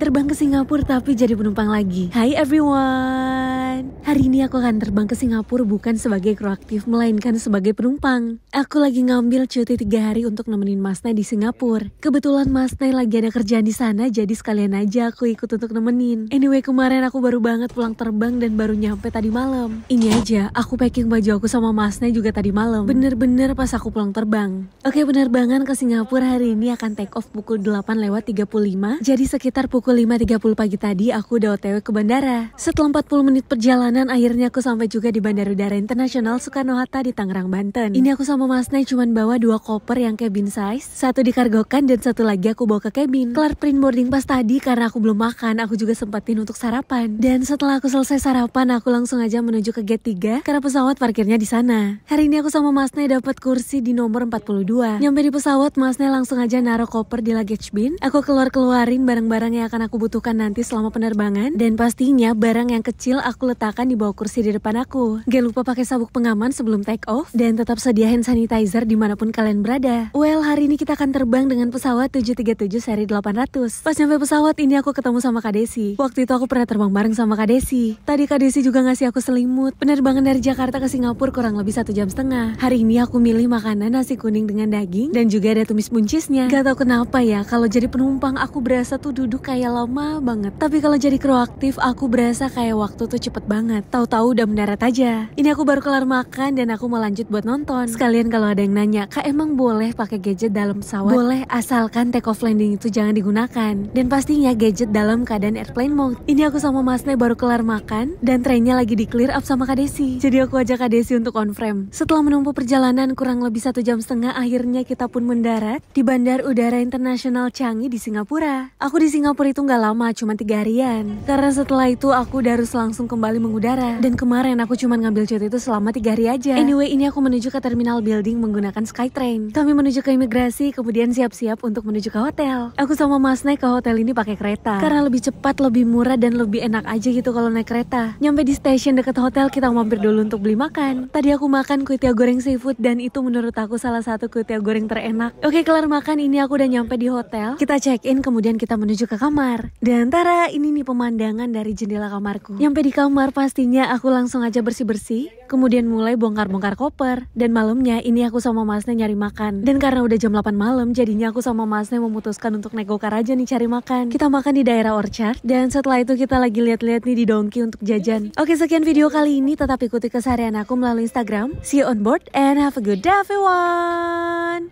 terbang ke Singapura tapi jadi penumpang lagi. Hai everyone. Hari ini aku akan terbang ke Singapura bukan sebagai kru aktif melainkan sebagai penumpang. Aku lagi ngambil cuti tiga hari untuk nemenin Mas Nay di Singapura. Kebetulan Mas Nay lagi ada kerjaan di sana jadi sekalian aja aku ikut untuk nemenin. Anyway kemarin aku baru banget pulang terbang dan baru nyampe tadi malam. Ini aja aku packing baju aku sama Mas Nay juga tadi malam. Bener-bener pas aku pulang terbang. Oke penerbangan ke Singapura hari ini akan take off pukul 8 lewat 35. Jadi sekitar pukul pukul 5.30 pagi tadi aku udah otw ke bandara. Setelah 40 menit perjalanan akhirnya aku sampai juga di Bandara Udara Internasional Soekarno-Hatta di Tangerang, Banten. Ini aku sama Mas Nay cuman bawa dua koper yang cabin size, satu dikargokan dan satu lagi aku bawa ke cabin. Kelar print boarding pas tadi karena aku belum makan, aku juga sempatin untuk sarapan. Dan setelah aku selesai sarapan, aku langsung aja menuju ke gate 3 karena pesawat parkirnya di sana. Hari ini aku sama Mas Nay dapat kursi di nomor 42. Nyampe di pesawat, Mas Nay langsung aja naruh koper di luggage bin. Aku keluar-keluarin barang-barang yang akan akan aku butuhkan nanti selama penerbangan dan pastinya barang yang kecil aku letakkan di bawah kursi di depan aku. Gak lupa pakai sabuk pengaman sebelum take off dan tetap sedia hand sanitizer dimanapun kalian berada. Well, hari ini kita akan terbang dengan pesawat 737 seri 800. Pas nyampe pesawat ini aku ketemu sama Kak Desi. Waktu itu aku pernah terbang bareng sama Kak Desi. Tadi Kak Desi juga ngasih aku selimut. Penerbangan dari Jakarta ke Singapura kurang lebih satu jam setengah. Hari ini aku milih makanan nasi kuning dengan daging dan juga ada tumis buncisnya. Gak tau kenapa ya, kalau jadi penumpang aku berasa tuh duduk kayak lama banget. Tapi kalau jadi kru aktif, aku berasa kayak waktu tuh cepet banget. Tahu-tahu udah mendarat aja. Ini aku baru kelar makan dan aku mau lanjut buat nonton. Sekalian kalau ada yang nanya, kak emang boleh pakai gadget dalam pesawat? Boleh, asalkan take off landing itu jangan digunakan. Dan pastinya gadget dalam keadaan airplane mode. Ini aku sama Mas Ne baru kelar makan dan trennya lagi di clear up sama Kak Desi. Jadi aku ajak Kak Desi untuk on frame. Setelah menempuh perjalanan kurang lebih satu jam setengah, akhirnya kita pun mendarat di Bandar Udara Internasional Changi di Singapura. Aku di Singapura itu itu nggak lama, cuma tiga harian. Karena setelah itu aku udah harus langsung kembali mengudara. Dan kemarin aku cuma ngambil cuti itu selama tiga hari aja. Anyway, ini aku menuju ke terminal building menggunakan Skytrain. Kami menuju ke imigrasi, kemudian siap-siap untuk menuju ke hotel. Aku sama Mas naik ke hotel ini pakai kereta. Karena lebih cepat, lebih murah, dan lebih enak aja gitu kalau naik kereta. Nyampe di stasiun dekat hotel, kita mampir dulu untuk beli makan. Tadi aku makan kuitia goreng seafood dan itu menurut aku salah satu kuitia goreng terenak. Oke, kelar makan ini aku udah nyampe di hotel. Kita check-in, kemudian kita menuju ke kamar kamar. Dan tara, ini nih pemandangan dari jendela kamarku. Nyampe di kamar pastinya aku langsung aja bersih-bersih, kemudian mulai bongkar-bongkar koper. Dan malamnya ini aku sama masnya nyari makan. Dan karena udah jam 8 malam, jadinya aku sama masnya memutuskan untuk naik gokar aja nih cari makan. Kita makan di daerah Orchard, dan setelah itu kita lagi lihat-lihat nih di Donki untuk jajan. Oke, sekian video kali ini. Tetap ikuti keseharian aku melalui Instagram. See you on board and have a good day everyone!